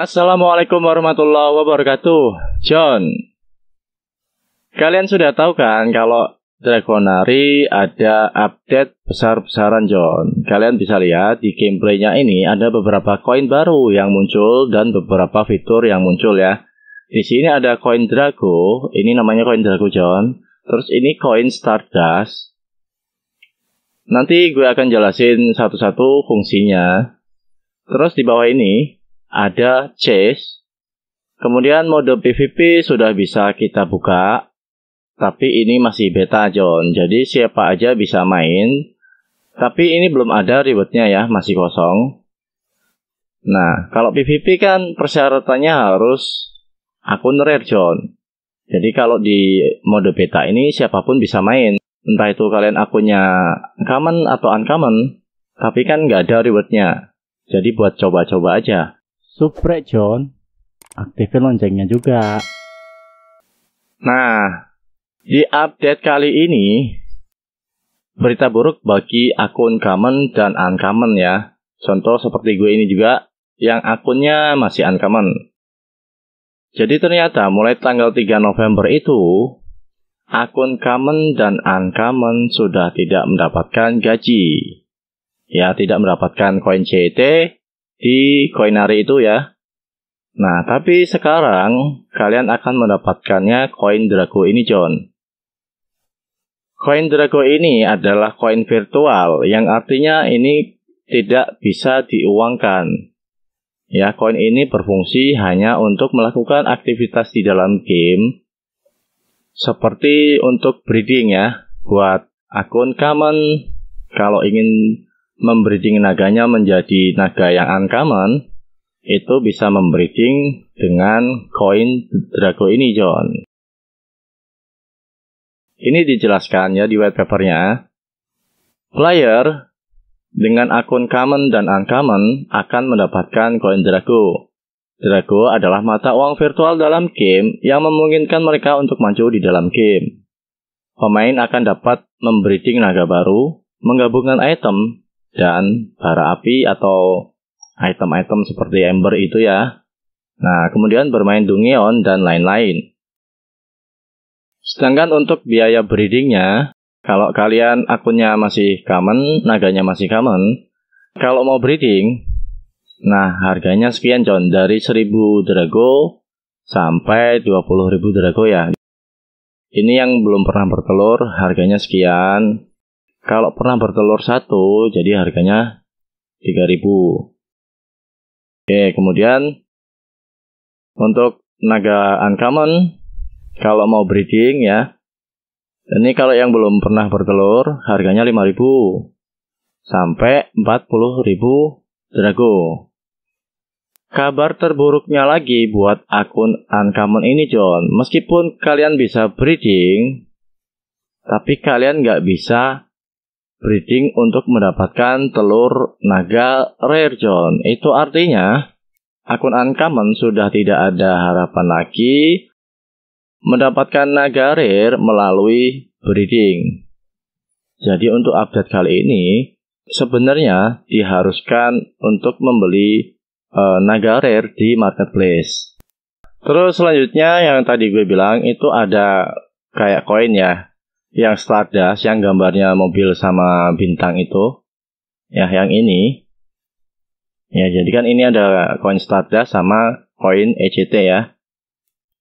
Assalamualaikum warahmatullahi wabarakatuh, John. Kalian sudah tahu kan kalau Dragonari ada update besar-besaran, John. Kalian bisa lihat di gameplaynya ini ada beberapa koin baru yang muncul dan beberapa fitur yang muncul ya. Di sini ada koin Drago, ini namanya koin Drago, John. Terus ini koin Stardust. Nanti gue akan jelasin satu-satu fungsinya. Terus di bawah ini ada chase. Kemudian mode PVP sudah bisa kita buka, tapi ini masih beta John, jadi siapa aja bisa main. Tapi ini belum ada rewardnya ya, masih kosong. Nah, kalau PVP kan persyaratannya harus akun rare John. Jadi kalau di mode beta ini siapapun bisa main. Entah itu kalian akunnya common atau uncommon, tapi kan nggak ada rewardnya. Jadi buat coba-coba aja. Subscribe John, aktifin loncengnya juga. Nah, di update kali ini, berita buruk bagi akun common dan uncommon ya. Contoh seperti gue ini juga, yang akunnya masih uncommon. Jadi ternyata mulai tanggal 3 November itu, akun common dan uncommon sudah tidak mendapatkan gaji. Ya, tidak mendapatkan koin CT, e di koinari itu ya. Nah, tapi sekarang kalian akan mendapatkannya koin Drago ini, John. Koin Drago ini adalah koin virtual yang artinya ini tidak bisa diuangkan. Ya, koin ini berfungsi hanya untuk melakukan aktivitas di dalam game seperti untuk breeding ya buat akun common kalau ingin membreeding naganya menjadi naga yang uncommon, itu bisa membreeding dengan koin Drago ini, John. Ini dijelaskan ya di white papernya. Player dengan akun common dan uncommon akan mendapatkan koin Drago. Drago adalah mata uang virtual dalam game yang memungkinkan mereka untuk maju di dalam game. Pemain akan dapat membreeding naga baru, menggabungkan item, dan bara api atau item-item seperti ember itu ya. Nah, kemudian bermain dungeon dan lain-lain. Sedangkan untuk biaya breedingnya, kalau kalian akunnya masih common, naganya masih common, kalau mau breeding, nah harganya sekian John, dari 1000 drago sampai 20.000 drago ya. Ini yang belum pernah bertelur, harganya sekian. Kalau pernah bertelur satu, jadi harganya 3000 Oke, kemudian untuk naga uncommon, kalau mau breeding ya, ini kalau yang belum pernah bertelur, harganya 5000 sampai 40000 drago. Kabar terburuknya lagi buat akun uncommon ini John, meskipun kalian bisa breeding, tapi kalian nggak bisa breeding untuk mendapatkan telur naga rare John. Itu artinya akun uncommon sudah tidak ada harapan lagi mendapatkan naga rare melalui breeding. Jadi untuk update kali ini sebenarnya diharuskan untuk membeli uh, naga rare di marketplace. Terus selanjutnya yang tadi gue bilang itu ada kayak koin ya yang Stardust yang gambarnya mobil sama bintang itu ya yang ini ya jadi kan ini ada koin Stardust sama koin ECT ya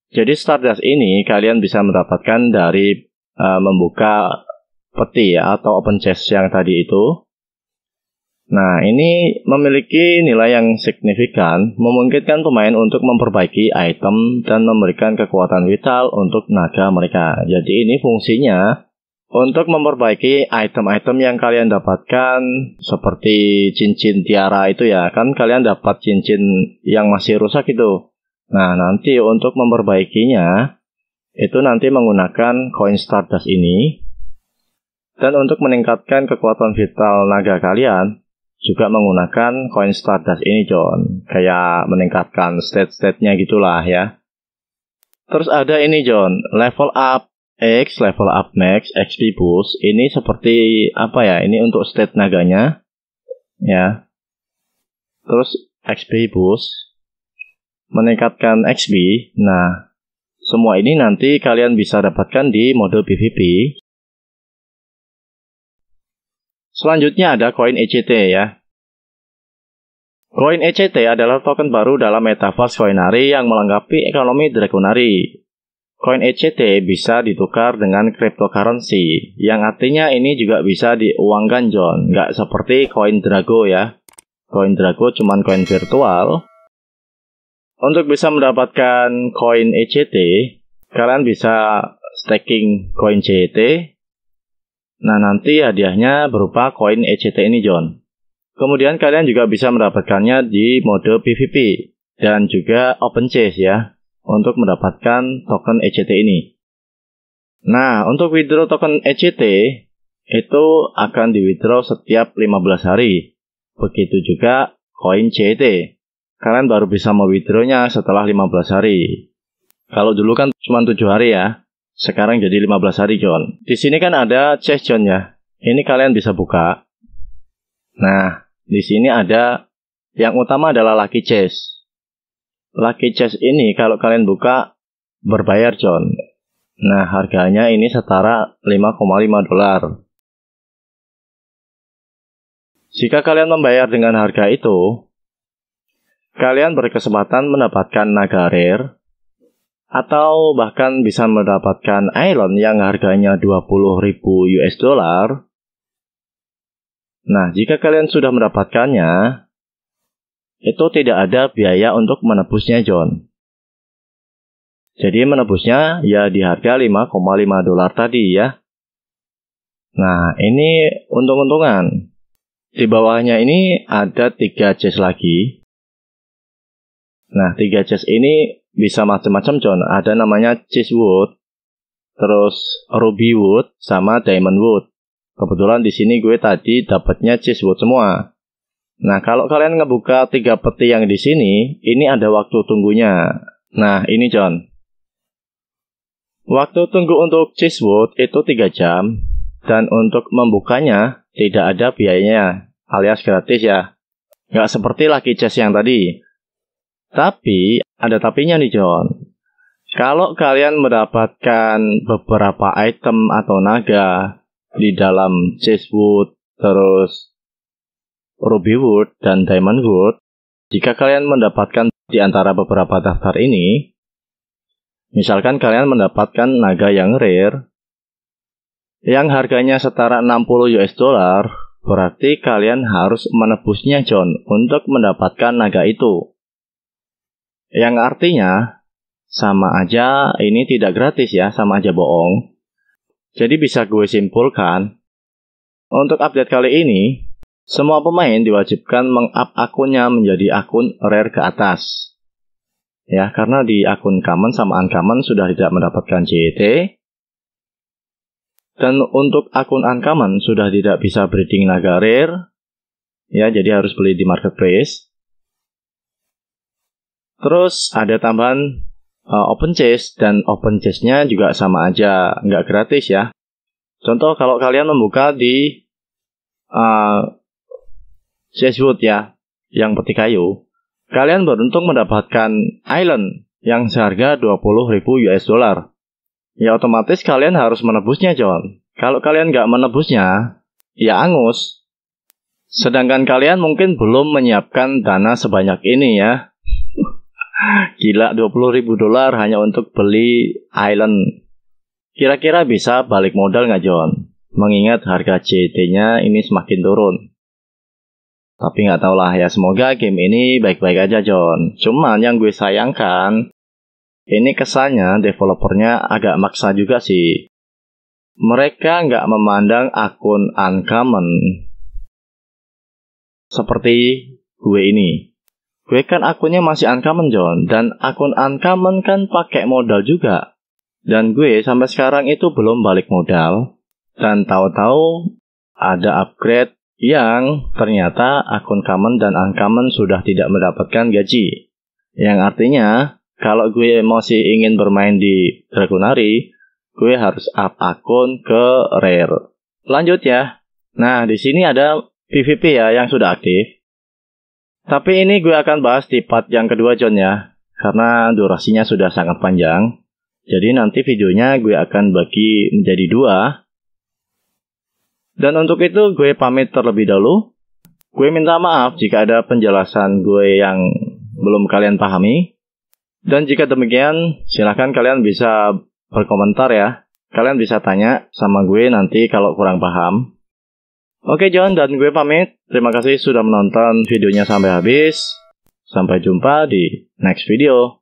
jadi Stardust ini kalian bisa mendapatkan dari uh, membuka peti ya, atau open chest yang tadi itu Nah, ini memiliki nilai yang signifikan, memungkinkan pemain untuk memperbaiki item dan memberikan kekuatan vital untuk naga mereka. Jadi ini fungsinya untuk memperbaiki item-item yang kalian dapatkan seperti cincin tiara itu ya, kan kalian dapat cincin yang masih rusak itu. Nah, nanti untuk memperbaikinya itu nanti menggunakan koin Stardust ini. Dan untuk meningkatkan kekuatan vital naga kalian, juga menggunakan koin Stardust ini John kayak meningkatkan state-state-nya gitulah ya terus ada ini John level up X level up max XP boost ini seperti apa ya ini untuk state naganya ya terus XP boost meningkatkan XP nah semua ini nanti kalian bisa dapatkan di mode PVP Selanjutnya ada koin ECT ya. Koin ECT adalah token baru dalam metaverse koinari yang melengkapi ekonomi Dragonary. Koin ECT bisa ditukar dengan cryptocurrency, yang artinya ini juga bisa diuangkan John, nggak seperti koin Drago ya. Koin Drago cuman koin virtual. Untuk bisa mendapatkan koin ECT, kalian bisa staking koin CET Nah, nanti hadiahnya berupa koin ECT ini, John. Kemudian kalian juga bisa mendapatkannya di mode PVP dan juga open chase ya untuk mendapatkan token ECT ini. Nah, untuk withdraw token ECT itu akan di withdraw setiap 15 hari. Begitu juga koin CET. Kalian baru bisa mau withdrawnya setelah 15 hari. Kalau dulu kan cuma 7 hari ya. Sekarang jadi 15 hari John. Di sini kan ada chest John ya. Ini kalian bisa buka. Nah, di sini ada yang utama adalah lucky chest. Lucky chest ini kalau kalian buka berbayar John. Nah, harganya ini setara 5,5 dolar. Jika kalian membayar dengan harga itu, kalian berkesempatan mendapatkan naga rare atau bahkan bisa mendapatkan Elon yang harganya 20.000 US dollar. Nah, jika kalian sudah mendapatkannya, itu tidak ada biaya untuk menebusnya, John. Jadi menebusnya ya di harga 5,5 dolar tadi ya. Nah, ini untung-untungan. Di bawahnya ini ada 3 chest lagi. Nah, 3 chest ini bisa macam-macam John. Ada namanya cheese wood, terus ruby wood, sama diamond wood. Kebetulan di sini gue tadi dapatnya cheese wood semua. Nah, kalau kalian ngebuka tiga peti yang di sini, ini ada waktu tunggunya. Nah, ini John. Waktu tunggu untuk wood itu tiga jam, dan untuk membukanya tidak ada biayanya, alias gratis ya. Nggak seperti lagi cheese yang tadi. Tapi ada tapinya nih John. Kalau kalian mendapatkan beberapa item atau naga di dalam Wood, terus Ruby Wood dan Diamond Wood, jika kalian mendapatkan di antara beberapa daftar ini, misalkan kalian mendapatkan naga yang rare yang harganya setara 60 US dollar, berarti kalian harus menebusnya John untuk mendapatkan naga itu. Yang artinya, sama aja ini tidak gratis ya, sama aja bohong. Jadi bisa gue simpulkan, untuk update kali ini, semua pemain diwajibkan meng-up akunnya menjadi akun rare ke atas. Ya, karena di akun common sama uncommon sudah tidak mendapatkan CET, Dan untuk akun uncommon sudah tidak bisa breeding naga rare. Ya, jadi harus beli di marketplace. Terus ada tambahan uh, open chest dan open chase-nya juga sama aja, nggak gratis ya. Contoh kalau kalian membuka di uh, ya, yang peti kayu, kalian beruntung mendapatkan island yang seharga 20.000 US dollar. Ya otomatis kalian harus menebusnya, John. Kalau kalian nggak menebusnya, ya angus. Sedangkan kalian mungkin belum menyiapkan dana sebanyak ini ya, Gila 20 ribu dolar hanya untuk beli island. Kira-kira bisa balik modal nggak John? Mengingat harga CT-nya ini semakin turun. Tapi nggak tau lah ya, semoga game ini baik-baik aja John. Cuman yang gue sayangkan, ini kesannya developernya agak maksa juga sih. Mereka nggak memandang akun uncommon seperti gue ini. Gue kan akunnya masih uncommon John, dan akun uncommon kan pakai modal juga. Dan gue sampai sekarang itu belum balik modal. Dan tahu-tahu ada upgrade yang ternyata akun common dan uncommon sudah tidak mendapatkan gaji. Yang artinya, kalau gue masih ingin bermain di Dragonari, gue harus up akun ke rare. Lanjut ya. Nah, di sini ada PVP ya yang sudah aktif. Tapi ini gue akan bahas di part yang kedua John ya, karena durasinya sudah sangat panjang. Jadi nanti videonya gue akan bagi menjadi dua. Dan untuk itu gue pamit terlebih dahulu. Gue minta maaf jika ada penjelasan gue yang belum kalian pahami. Dan jika demikian, silahkan kalian bisa berkomentar ya. Kalian bisa tanya sama gue nanti kalau kurang paham. Oke John dan gue pamit. Terima kasih sudah menonton videonya sampai habis. Sampai jumpa di next video.